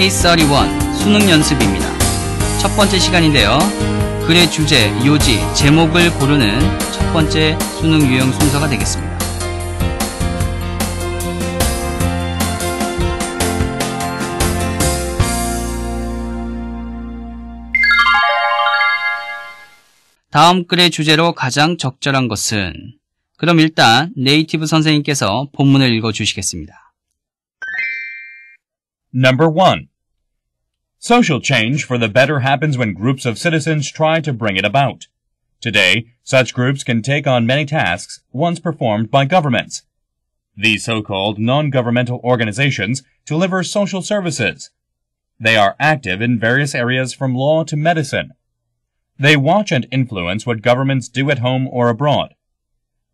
케이스 K31 수능 연습입니다. 첫 번째 시간인데요. 글의 주제, 요지, 제목을 고르는 첫 번째 수능 유형 순서가 되겠습니다. 다음 글의 주제로 가장 적절한 것은 그럼 일단 네이티브 선생님께서 본문을 읽어 주시겠습니다. Number 1. Social change for the better happens when groups of citizens try to bring it about. Today, such groups can take on many tasks once performed by governments. These so-called non-governmental organizations deliver social services. They are active in various areas from law to medicine. They watch and influence what governments do at home or abroad.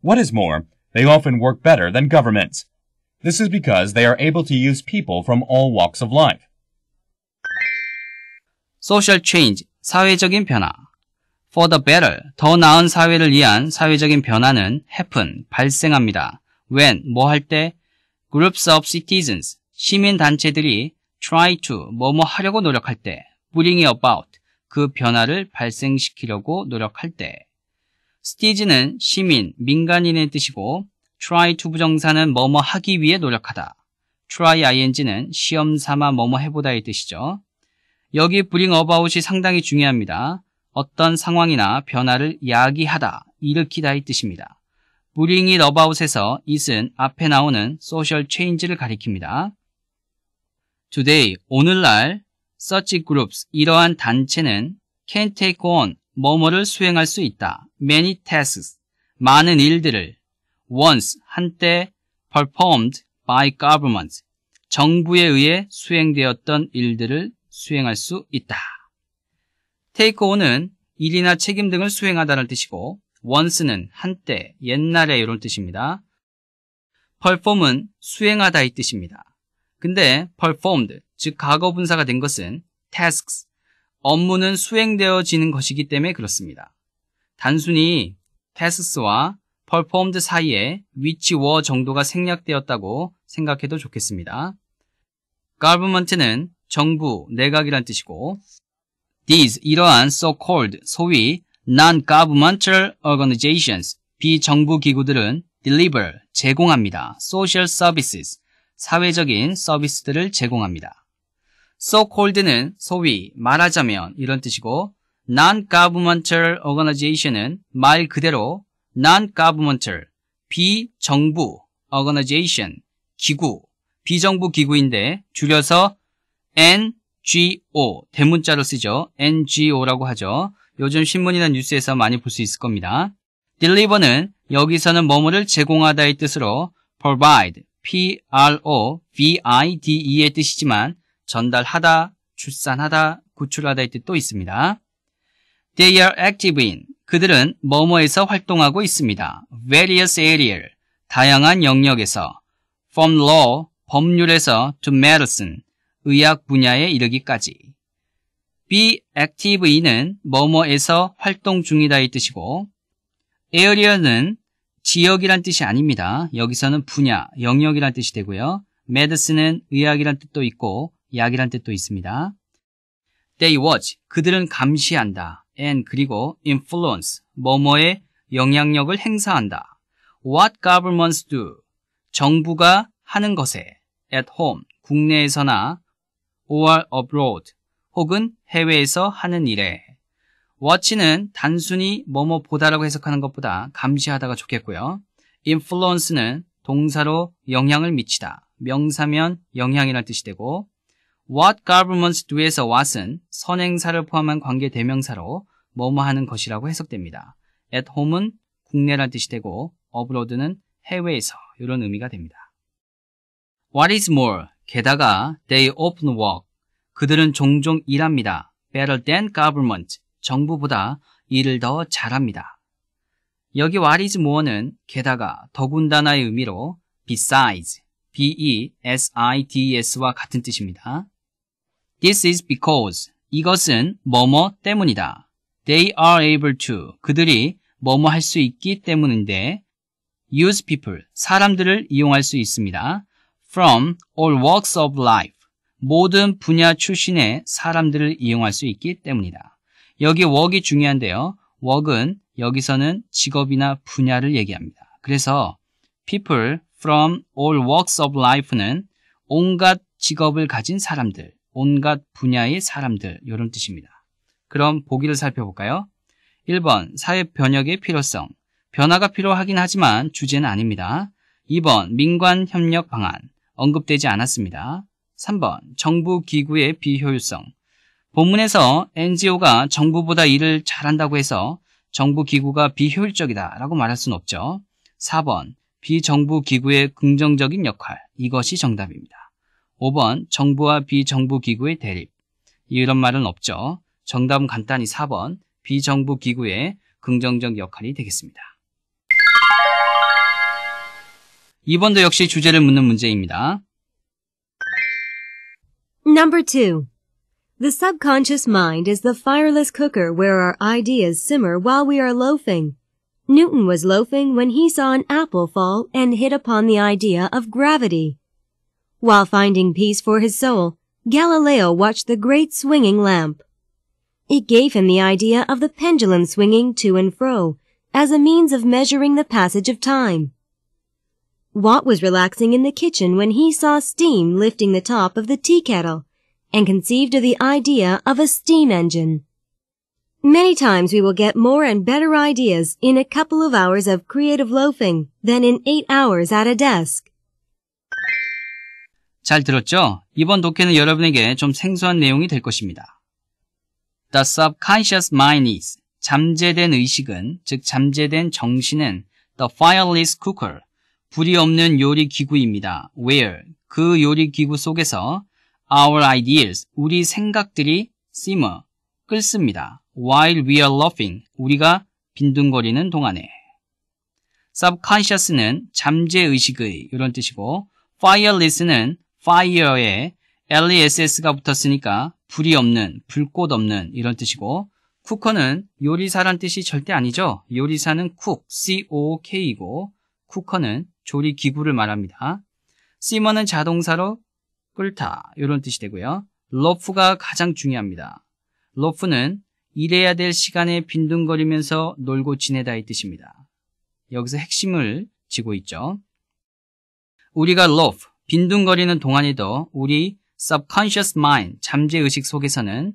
What is more, they often work better than governments. This is because they are able to use people from all walks of life. social change, 사회적인 변화. for the better, 더 나은 사회를 위한 사회적인 변화는 happen, 발생합니다. when, 뭐 할 때, groups of citizens, 시민단체들이 try to, 뭐뭐 뭐 하려고 노력할 때, bring about, 그 변화를 발생시키려고 노력할 때. s t 스티지는 시민, 민간인의 뜻이고 try to 부정사는 뭐뭐 뭐 하기 위해 노력하다. try ing는 시험 삼아 뭐뭐 뭐 해보다의 뜻이죠. 여기 브링 어바웃이 상당히 중요합니다. 어떤 상황이나 변화를 야기하다, 일으키다의 뜻입니다. 브링 잇 어바웃에서 it은 앞에 나오는 소셜 체인지를 가리킵니다. Today, 오늘날 such groups, 이러한 단체는 can take on, 뭐뭐를 수행할 수 있다. many tasks, 많은 일들을 once, 한때 performed by government, 정부에 의해 수행되었던 일들을 수행할 수 있다. 테이크 오는 일이나 책임 등을 수행하다는 뜻이고 once는 한때, 옛날에 이런 뜻입니다. perform은 수행하다 이 뜻입니다. 근데 performed, 즉 과거 분사가 된 것은 tasks, 업무는 수행되어지는 것이기 때문에 그렇습니다. 단순히 tasks와 performed 사이에 which were 정도가 생략되었다고 생각해도 좋겠습니다. government는 정부, 내각이란 뜻이고 these 이러한 so-called 소위 non-governmental organizations 비정부 기구들은 deliver 제공합니다. social services 사회적인 서비스들을 제공합니다. so-called는 소위 말하자면 이런 뜻이고 non-governmental organization은 말 그대로 non-governmental 비정부 organization 기구 비정부 기구인데 줄여서 NGO 대문자로 쓰죠. NGO라고 하죠. 요즘 신문이나 뉴스에서 많이 볼 수 있을 겁니다. deliver는 여기서는 뭐뭐를 제공하다의 뜻으로 provide, p-r-o-v-i-d-e의 뜻이지만 전달하다, 출산하다, 구출하다의 뜻도 있습니다. They are active in, 그들은 뭐뭐에서 활동하고 있습니다. various area, 다양한 영역에서 from law, 법률에서 to medicine, 의학 분야에 이르기까지. be active는 뭐뭐에서 활동 중이다의 뜻이고 area는 지역이란 뜻이 아닙니다. 여기서는 분야, 영역이란 뜻이 되고요. medicine은 의학이란 뜻도 있고 약이란 뜻도 있습니다. They watch, 그들은 감시한다. and 그리고 influence, 뭐뭐에 영향력을 행사한다. What governments do, 정부가 하는 것에 at home, 국내에서나 or abroad 혹은 해외에서 하는 일에 watch는 단순히 뭐뭐 보다라고 해석하는 것보다 감시하다가 좋겠고요. influence는 동사로 영향을 미치다. 명사면 영향이란 뜻이 되고 what governments do에서 what은 선행사를 포함한 관계 대명사로 뭐뭐 하는 것이라고 해석됩니다. at home은 국내란 뜻이 되고 abroad는 해외에서 이런 의미가 됩니다. what is more 게다가 they often work. 그들은 종종 일합니다. better than government. 정부보다 일을 더 잘합니다. 여기 what is more는 게다가 더군다나의 의미로 besides, b-e-s-i-d-s와 같은 뜻입니다. This is because 이것은 뭐뭐 때문이다. They are able to 그들이 뭐뭐 할 수 있기 때문인데 use people 사람들을 이용할 수 있습니다. from all walks of life. 모든 분야 출신의 사람들을 이용할 수 있기 때문이다. 여기 work이 중요한데요. work은 여기서는 직업이나 분야를 얘기합니다. 그래서 people from all walks of life는 온갖 직업을 가진 사람들, 온갖 분야의 사람들 이런 뜻입니다. 그럼 보기를 살펴볼까요? 1번 사회 변혁의 필요성 변화가 필요하긴 하지만 주제는 아닙니다. 2번 민관 협력 방안 언급되지 않았습니다. 3번 정부 기구의 비효율성 본문에서 NGO가 정부보다 일을 잘한다고 해서 정부 기구가 비효율적이다 라고 말할 수는 없죠. 4번 비정부 기구의 긍정적인 역할 이것이 정답입니다. 5번 정부와 비정부 기구의 대립 이런 말은 없죠. 정답은 간단히 4번 비정부 기구의 긍정적 역할이 되겠습니다. 2번도 역시 주제를 묻는 문제입니다. Number 2. The subconscious mind is the fireless cooker where our ideas simmer while we are loafing. Newton was loafing when he saw an apple fall and hit upon the idea of gravity. While finding peace for his soul, Galileo watched the great swinging lamp. It gave him the idea of the pendulum swinging to and fro as a means of measuring the passage of time. Watt was relaxing in the kitchen when he saw steam lifting the top of the tea kettle and conceived of the idea of a steam engine. Many times we will get more and better ideas in a couple of hours of creative loafing than in eight hours at a desk. 잘 들었죠? 이번 독해는 여러분에게 좀 생소한 내용이 될 것입니다. The subconscious mind is 잠재된 의식은 즉 잠재된 정신은 the fireless cooker 불이 없는 요리 기구입니다. Where 그 요리 기구 속에서 our ideas 우리 생각들이 simmer 끓습니다. While we are laughing 우리가 빈둥거리는 동안에 subconscious는 잠재의식의 이런 뜻이고 fireless는 fire에 less가 붙었으니까 불이 없는, 불꽃 없는 이런 뜻이고 쿠커는 요리사란 뜻이 절대 아니죠. 요리사는 cook, c-o-k이고 쿠커는 조리 기구를 말합니다. 시머는 자동사로 끓다 이런 뜻이 되고요. 러프가 가장 중요합니다. 러프는 일해야 될 시간에 빈둥거리면서 놀고 지내다 이 뜻입니다. 여기서 핵심을 지고 있죠. 우리가 러프 빈둥거리는 동안에도 우리 subconscious mind, 잠재의식 속에서는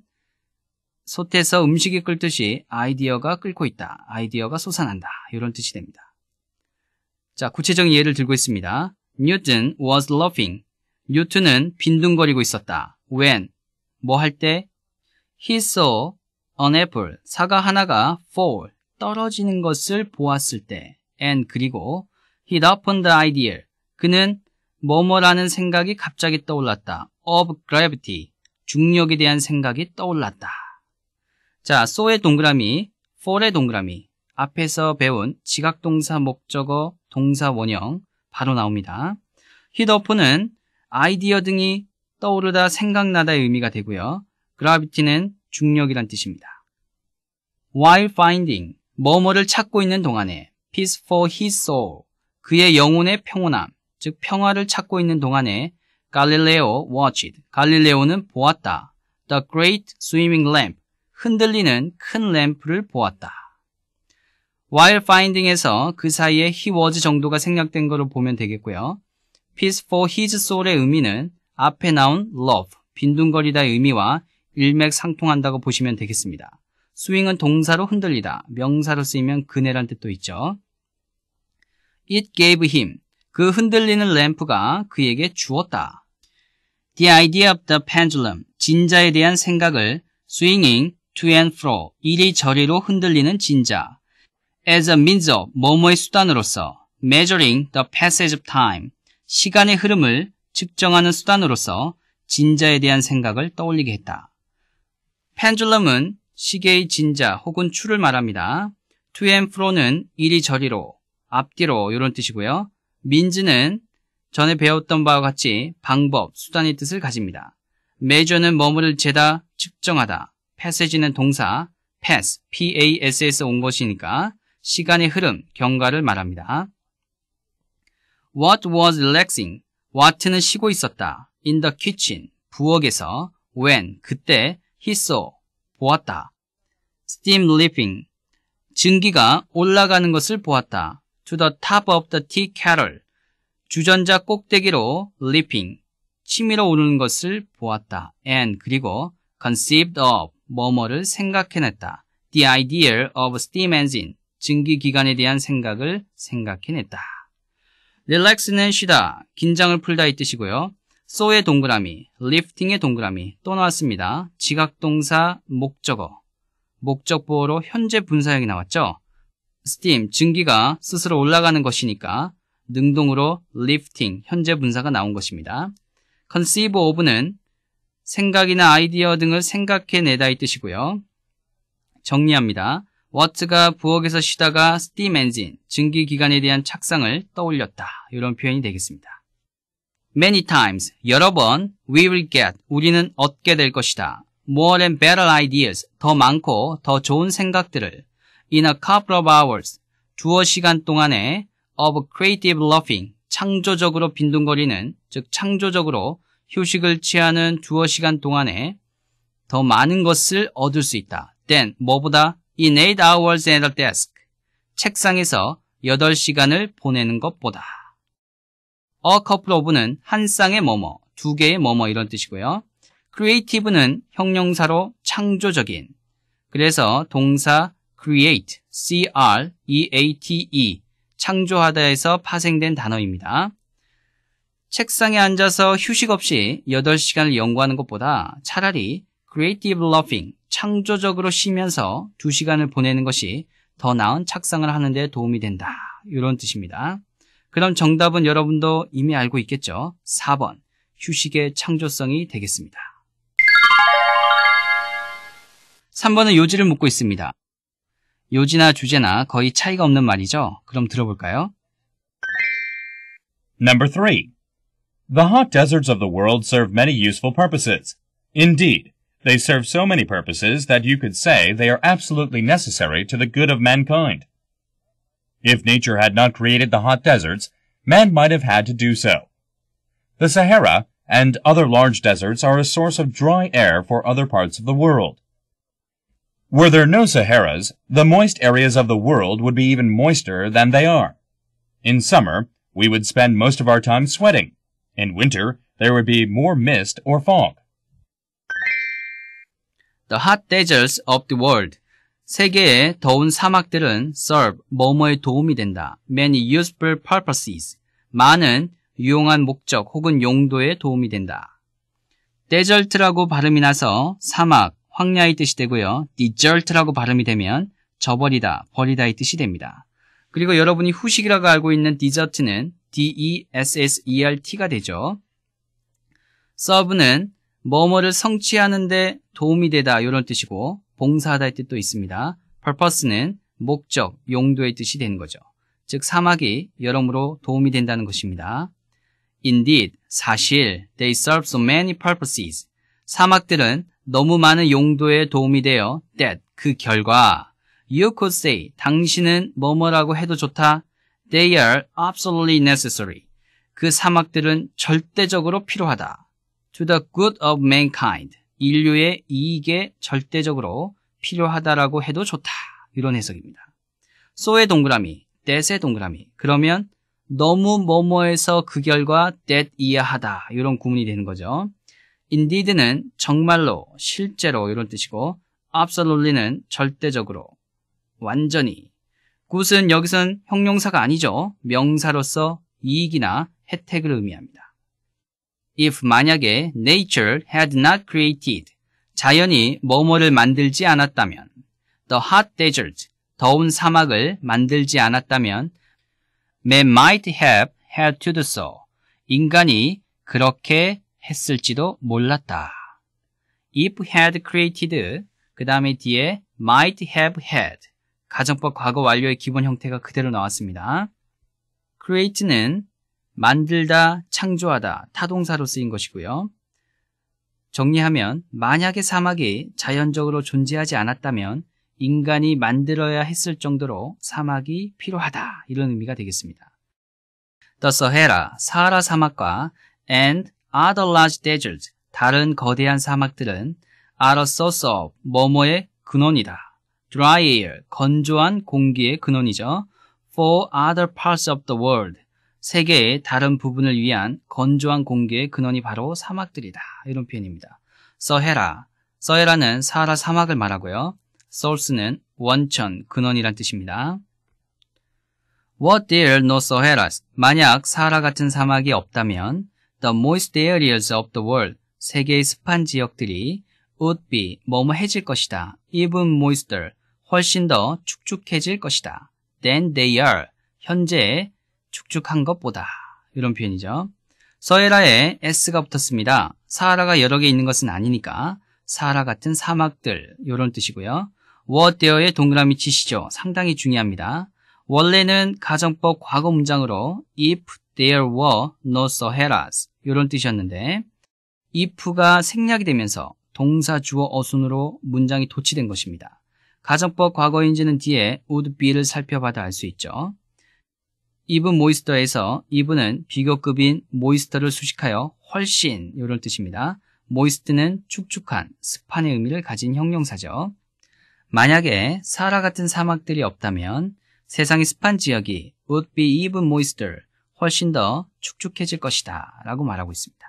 솥에서 음식이 끓듯이 아이디어가 끓고 있다. 아이디어가 솟아난다. 이런 뜻이 됩니다. 자, 구체적인 예를 들고 있습니다. Newton was laughing. 뉴튼은 빈둥거리고 있었다. When, 뭐 할 때? He saw an apple, 사과 하나가 fall, 떨어지는 것을 보았을 때. And, 그리고 He opened the idea. 그는 뭐뭐라는 생각이 갑자기 떠올랐다. Of gravity, 중력에 대한 생각이 떠올랐다. 자, so의 동그라미, for의 동그라미. 앞에서 배운 지각동사 목적어 동사 원형 바로 나옵니다. 히더프는 아이디어 등이 떠오르다 생각나다의 의미가 되고요. 그라비티는 중력이란 뜻입니다. while finding 뭐뭐를 찾고 있는 동안에 peace for his soul 그의 영혼의 평온함 즉 평화를 찾고 있는 동안에 갈릴레오 watched 갈릴레오는 보았다 the great swimming lamp 흔들리는 큰 램프를 보았다. while finding에서 그 사이에 he was 정도가 생략된 거로 보면 되겠고요. peace for his soul의 의미는 앞에 나온 love, 빈둥거리다의 의미와 일맥상통한다고 보시면 되겠습니다. 스윙은 동사로 흔들리다, 명사로 쓰이면 그네란 뜻도 있죠. It gave him. 그 흔들리는 램프가 그에게 주었다. The idea of the pendulum. 진자에 대한 생각을 swinging to and fro. 이리저리로 흔들리는 진자. as a means of 뭐뭐의 수단으로서 measuring the passage of time 시간의 흐름을 측정하는 수단으로서 진자에 대한 생각을 떠올리게 했다. pendulum은 시계의 진자 혹은 추를 말합니다. to and fro는 이리저리로, 앞뒤로 이런 뜻이고요. means는 전에 배웠던 바와 같이 방법, 수단의 뜻을 가집니다. measure는 머무를 재다, 측정하다. passage는 동사, pass, p-a-s-s 온 것이니까 시간의 흐름, 경과를 말합니다. What was relaxing? What는 쉬고 있었다. In the kitchen, 부엌에서. When, 그때. He saw, 보았다. Steam leaping, 증기가 올라가는 것을 보았다. To the top of the tea kettle, 주전자 꼭대기로 leaping, 치밀어 오르는 것을 보았다. And, 그리고 conceived of, 뭐뭐를 생각해냈다. The idea of steam engine, 증기 기간에 대한 생각을 생각해냈다. 릴렉스는 쉬다, 긴장을 풀다 이 뜻이고요. 소의 동그라미, 리프팅의 동그라미 또 나왔습니다. 지각동사 목적어, 목적보어로 현재 분사형이 나왔죠. 스팀, 증기가 스스로 올라가는 것이니까 능동으로 lifting, 현재 분사가 나온 것입니다. conceive of는 생각이나 아이디어 등을 생각해내다 이 뜻이고요. 정리합니다. 워트가 부엌에서 쉬다가 스팀 엔진, 증기 기관에 대한 착상을 떠올렸다. 이런 표현이 되겠습니다. Many times, 여러 번, we will get, 우리는 얻게 될 것이다. More and better ideas, 더 많고 더 좋은 생각들을 in a couple of hours, 두어 시간 동안에 of creative laughing, 창조적으로 빈둥거리는, 즉 창조적으로 휴식을 취하는 두어 시간 동안에 더 많은 것을 얻을 수 있다. t h 뭐보다 in 8 hours at a desk. 책상에서 8시간을 보내는 것보다. a couple of는 한 쌍의 뭐뭐, 두 개의 뭐뭐 이런 뜻이고요. creative는 형용사로 창조적인. 그래서 동사 create, c-r-e-a-t-e, e, 창조하다에서 파생된 단어입니다. 책상에 앉아서 휴식 없이 8시간을 연구하는 것보다 차라리 creative laughing, 창조적으로 쉬면서 2시간을 보내는 것이 더 나은 착상을 하는 데 도움이 된다. 이런 뜻입니다. 그럼 정답은 여러분도 이미 알고 있겠죠? 4번, 휴식의 창조성이 되겠습니다. 3번은 요지를 묻고 있습니다. 요지나 주제나 거의 차이가 없는 말이죠. 그럼 들어볼까요? Number 3. The hot deserts of the world serve many useful purposes. Indeed, They serve so many purposes that you could say they are absolutely necessary to the good of mankind. If nature had not created the hot deserts, man might have had to do so. The Sahara and other large deserts are a source of dry air for other parts of the world. Were there no Saharas, the moist areas of the world would be even moister than they are. In summer, we would spend most of our time sweating. In winter, there would be more mist or fog. The hot deserts of the world. 세계의 더운 사막들은 serve 뭐뭐에 도움이 된다. Many useful purposes. 많은 유용한 목적 혹은 용도에 도움이 된다. desert라고 발음이 나서 사막, 황야의 뜻이 되고요. desert라고 발음이 되면 저버리다, 버리다의 뜻이 됩니다. 그리고 여러분이 후식이라고 알고 있는 디저트는 D-E-S-S-E-R-T가 되죠. 서브는 뭐뭐를 성취하는데 도움이 되다 이런 뜻이고 봉사하다의 뜻도 있습니다. purpose는 목적, 용도의 뜻이 되는 거죠. 즉 사막이 여러모로 도움이 된다는 것입니다. Indeed, 사실 they serve so many purposes. 사막들은 너무 많은 용도에 도움이 되어 that 그 결과 you could say 당신은 뭐뭐라고 해도 좋다. They are absolutely necessary. 그 사막들은 절대적으로 필요하다. to the good of mankind. 인류의 이익에 절대적으로 필요하다라고 해도 좋다. 이런 해석입니다. so의 동그라미, that의 동그라미. 그러면 너무 뭐뭐에서그 결과 that 이해하다 이런 구문이 되는 거죠. indeed는 정말로, 실제로 이런 뜻이고 absolutely는 절대적으로, 완전히. good은 여기선 형용사가 아니죠. 명사로서 이익이나 혜택을 의미합니다. if 만약에 nature had not created 자연이 뭐뭐를 만들지 않았다면 the hot desert 더운 사막을 만들지 않았다면 man might have had to do so 인간이 그렇게 했을지도 몰랐다. if had created 그 다음에 뒤에 might have had 가정법 과거 완료의 기본 형태가 그대로 나왔습니다. create는 만들다, 창조하다, 타동사로 쓰인 것이고요. 정리하면 만약에 사막이 자연적으로 존재하지 않았다면 인간이 만들어야 했을 정도로 사막이 필요하다 이런 의미가 되겠습니다. The Sahara, 사하라 사막과 and other large deserts, 다른 거대한 사막들은 are a source of 뭐뭐의 근원이다. dry air, 건조한 공기의 근원이죠. for other parts of the world, 세계의 다른 부분을 위한 건조한 공기의 근원이 바로 사막들이다. 이런 표현입니다. 서헤라. 서헤라는 사하라 사막을 말하고요. 소스는 원천, 근원이란 뜻입니다. What there no Saharas? 만약 사하라 같은 사막이 없다면 The moist areas of the world, 세계의 습한 지역들이 would be, 뭐뭐해질 것이다. even moister, 훨씬 더 축축해질 것이다. than they are, 현재의 축축한 것보다 이런 표현이죠. 서해라에 s가 붙었습니다. 사하라가 여러 개 있는 것은 아니니까 사하라 같은 사막들 이런 뜻이고요. 워데어의 동그라미 치시죠. 상당히 중요합니다. 원래는 가정법 과거 문장으로 if there were no Saharas 이런 뜻이었는데 if가 생략이 되면서 동사 주어 어순으로 문장이 도치된 것입니다. 가정법 과거인지는 뒤에 would be를 살펴봐도 알 수 있죠. 이브 모이스터에서 이브은 비교급인 모이스터를 수식하여 훨씬 이런 뜻입니다. 모이스트는 축축한, 습한의 의미를 가진 형용사죠. 만약에 사라 같은 사막들이 없다면 세상의 습한 지역이 would be even moister, 훨씬 더 축축해질 것이다 라고 말하고 있습니다.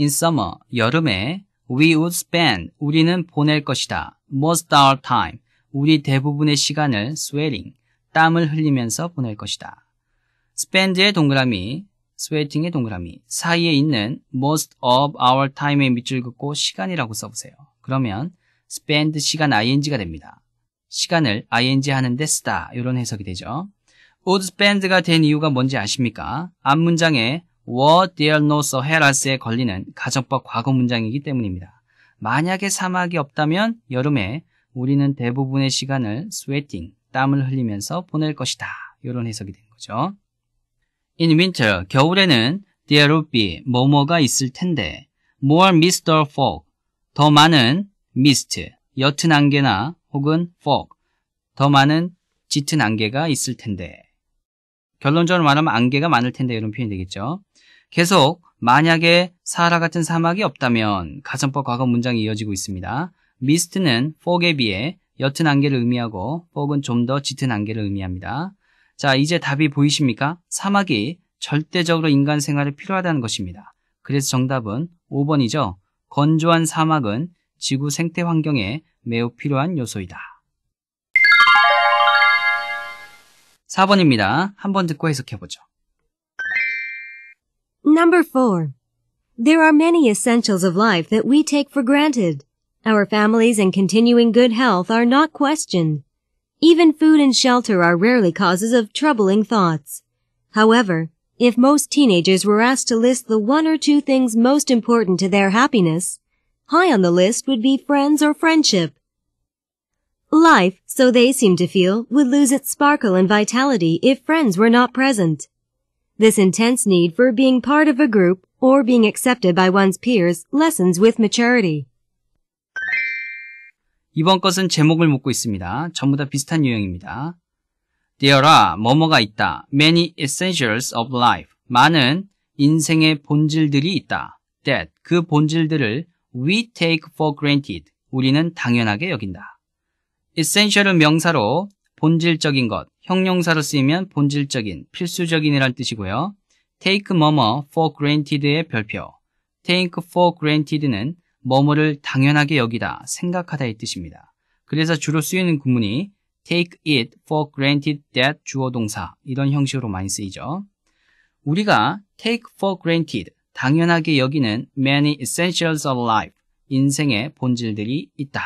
In summer, 여름에 we would spend, 우리는 보낼 것이다. most our time, 우리 대부분의 시간을 sweating, 땀을 흘리면서 보낼 것이다. 스 p e n 의 동그라미, 스웨팅의 동그라미 사이에 있는 most of our t i m e 의 밑줄 긋고 시간이라고 써보세요. 그러면 spend 시간 ing가 됩니다. 시간을 ing 하는데 쓰다 이런 해석이 되죠. would spend가 된 이유가 뭔지 아십니까? 앞 문장에 w h a t there no so harass에 걸리는 가정법 과거 문장이기 때문입니다. 만약에 사막이 없다면 여름에 우리는 대부분의 시간을 sweating, 땀을 흘리면서 보낼 것이다. 이런 해석이 된 거죠. In winter, 겨울에는 there will be 뭐뭐가 있을 텐데 more mist or fog, 더 많은 mist, 옅은 안개나 혹은 fog, 더 많은 짙은 안개가 있을 텐데 결론적으로 말하면 안개가 많을 텐데 이런 표현이 되겠죠. 계속 만약에 사하라 같은 사막이 없다면 가정법 과거 문장이 이어지고 있습니다. 미스트는 fog에 비해 옅은 안개를 의미하고 뻑은 좀 더 짙은 안개를 의미합니다. 자, 이제 답이 보이십니까? 사막이 절대적으로 인간 생활에 필요하다는 것입니다. 그래서 정답은 5번이죠. 건조한 사막은 지구 생태 환경에 매우 필요한 요소이다. 4번입니다. 한번 듣고 해석해 보죠. Number 4. There are many essentials of life that we take for granted. Our families and continuing good health are not questioned. Even food and shelter are rarely causes of troubling thoughts. However, if most teenagers were asked to list the one or two things most important to their happiness, high on the list would be friends or friendship. Life, so they seem to feel, would lose its sparkle and vitality if friends were not present. This intense need for being part of a group or being accepted by one's peers lessens with maturity. 이번 것은 제목을 묻고 있습니다. 전부 다 비슷한 유형입니다. There are, 뭐뭐가 있다. Many essentials of life. 많은 인생의 본질들이 있다. That, 그 본질들을 we take for granted. 우리는 당연하게 여긴다. essential은 명사로 본질적인 것, 형용사로 쓰이면 본질적인, 필수적인이란 뜻이고요. take 뭐뭐 for granted의 별표. take for granted는 머무를 당연하게 여기다, 생각하다의 뜻입니다. 그래서 주로 쓰이는 구문이 take it for granted that 주어 동사 이런 형식으로 많이 쓰이죠. 우리가 take for granted 당연하게 여기는 many essentials of life 인생의 본질들이 있다.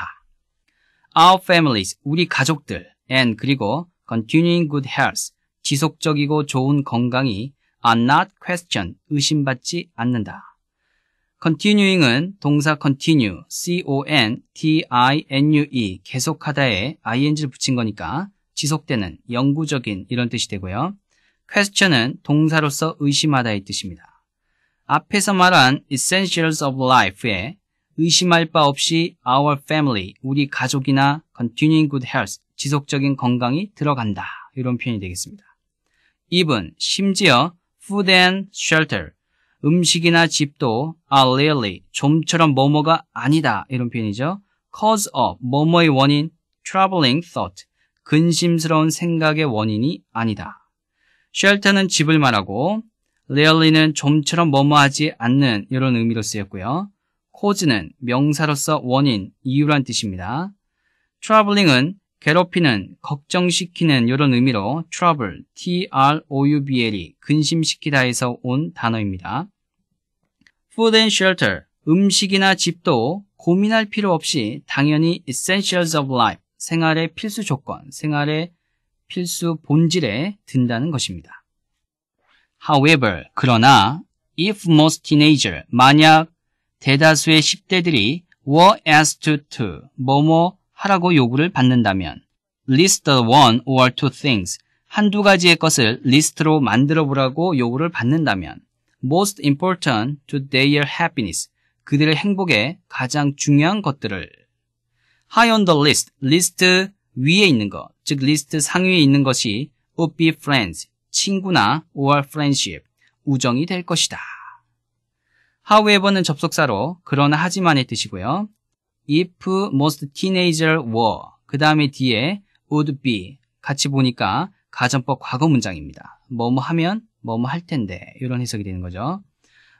Our families 우리 가족들 and 그리고 continuing good health 지속적이고 좋은 건강이 are not questioned 의심받지 않는다. continuing은 동사 continue, c-o-n-t-i-n-u-e 계속하다에 ing를 붙인 거니까 지속되는, 영구적인 이런 뜻이 되고요. question은 동사로서 의심하다의 뜻입니다. 앞에서 말한 essentials of life에 의심할 바 없이 our family, 우리 가족이나 continuing good health, 지속적인 건강이 들어간다. 이런 표현이 되겠습니다. e v 심지어 food and shelter, 음식이나 집도 are really 좀처럼 뭐뭐가 아니다 이런 표현이죠. cause of 뭐뭐의 원인 troubling thought 근심스러운 생각의 원인이 아니다. shelter는 집을 말하고 really는 좀처럼 뭐뭐하지 않는 이런 의미로 쓰였고요. cause는 명사로서 원인, 이유란 뜻입니다. troubling은 괴롭히는, 걱정시키는 이런 의미로 trouble, t-r-o-u-b-l이 근심시키다에서 온 단어입니다. food and shelter, 음식이나 집도 고민할 필요 없이 당연히 essentials of life, 생활의 필수 조건, 생활의 필수 본질에 든다는 것입니다. However, 그러나 if most teenager, s 만약 대다수의 10대들이 were asked to, 뭐뭐 하라고 요구를 받는다면 list the one or two things 한두 가지의 것을 리스트로 만들어 보라고 요구를 받는다면 most important to their happiness 그들의 행복에 가장 중요한 것들을 high on the list 리스트 위에 있는 것, 즉 리스트 상위에 있는 것이 would be friends 친구나 or friendship 우정이 될 것이다. however는 접속사로 그러나 하지만의 뜻이고요. if most teenager were 그 다음에 뒤에 would be 같이 보니까 가정법 과거 문장입니다. 뭐뭐 하면 뭐뭐 할 텐데 이런 해석이 되는 거죠.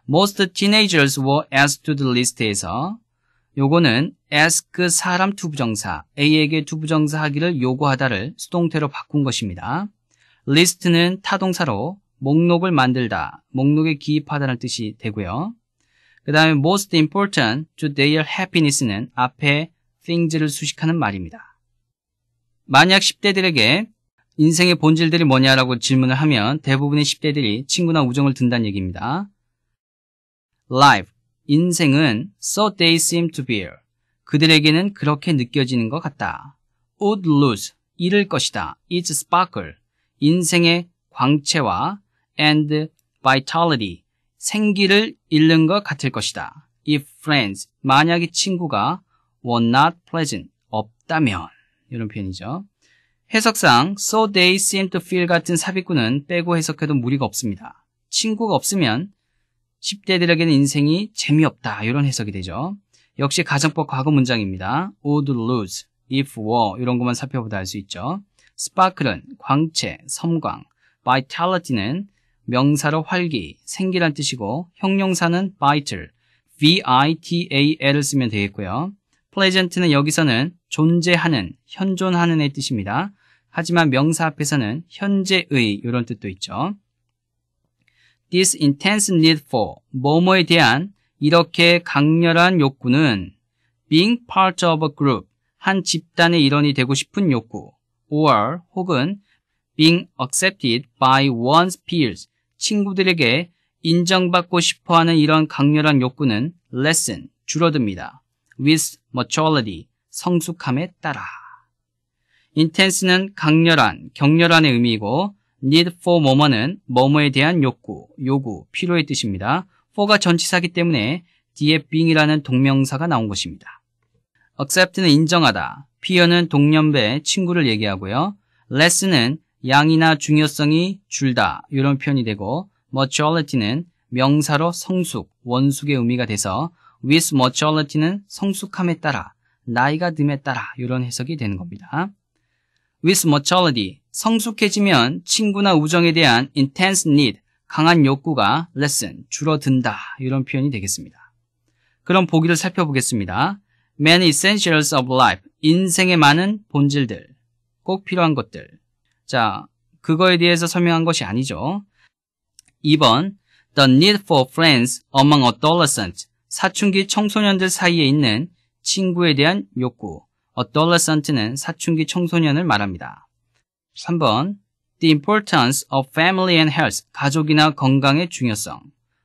Most teenagers were asked to the list에서 요거는 ask 사람 투부정사 A에게 투부정사 하기를 요구하다를 수동태로 바꾼 것입니다. list는 타동사로 목록을 만들다, 목록에 기입하다는 뜻이 되고요. 그 다음에 most important to their happiness는 앞에 things를 수식하는 말입니다. 만약 10대들에게 인생의 본질들이 뭐냐라고 질문을 하면 대부분의 10대들이 친구나 우정을 든다는 얘기입니다. Life, 인생은 so they seem to be. 그들에게는 그렇게 느껴지는 것 같다. would lose, 잃을 것이다. its sparkle, 인생의 광채와 and vitality, 생기를 잃는 것 같을 것이다. If friends, 만약에 친구가 were not present, 없다면 이런 표현이죠. 해석상 so they seem to feel 같은 삽입구는 빼고 해석해도 무리가 없습니다. 친구가 없으면 10대들에게는 인생이 재미없다 이런 해석이 되죠. 역시 가정법 과거 문장입니다. would lose, if were 이런 것만 살펴보다 알 수 있죠. sparkle은 광채, 섬광, vitality는 명사로 활기, 생기란 뜻이고 형용사는 vital, vital을 쓰면 되겠고요. pleasant는 여기서는 존재하는, 현존하는의 뜻입니다. 하지만 명사 앞에서는 현재의 이런 뜻도 있죠. This intense need for 뭐뭐에 대한 이렇게 강렬한 욕구는 being part of a group 한 집단의 일원이 되고 싶은 욕구 or 혹은 being accepted by one's peers 친구들에게 인정받고 싶어하는 이런 강렬한 욕구는 lessen, 줄어듭니다. with maturity, 성숙함에 따라. intense는 강렬한, 격렬한의 의미이고 need for 뭐뭐는 뭐뭐에 대한 욕구, 요구, 필요의 뜻입니다. for가 전치사기 때문에 뒤에 being이라는 동명사가 나온 것입니다. accept는 인정하다, peer는 동년배, 친구를 얘기하고요. less는 양이나 중요성이 줄다 이런 표현이 되고 maturity는 명사로 성숙, 원숙의 의미가 돼서 with maturity는 성숙함에 따라 나이가 듦에 따라 이런 해석이 되는 겁니다. with maturity 성숙해지면 친구나 우정에 대한 intense need 강한 욕구가 lessen 줄어든다 이런 표현이 되겠습니다. 그럼 보기를 살펴보겠습니다. Many essentials of life 인생의 많은 본질들 꼭 필요한 것들 자, 그거에 대해서 설명한 것이 아니죠. 2번, The need for friends among adolescents. 사춘기 청소년들 사이에 있는 친구에 대한 욕구. adolescent는 사춘기 청소년을 말합니다. 3번, The importance of family and health. 가족이나 건강의 중요성.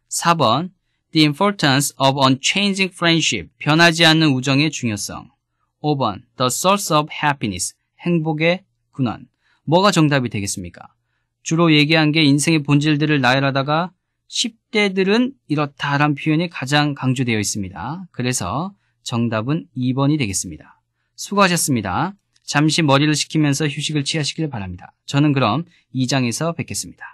4번, The importance of unchanging friendship. 변하지 않는 우정의 중요성. 5번, The source of happiness. 행복의 근원. 뭐가 정답이 되겠습니까? 주로 얘기한 게 인생의 본질들을 나열하다가 10대들은 이렇다란 표현이 가장 강조되어 있습니다. 그래서 정답은 2번이 되겠습니다. 수고하셨습니다. 잠시 머리를 식히면서 휴식을 취하시길 바랍니다. 저는 그럼 2장에서 뵙겠습니다.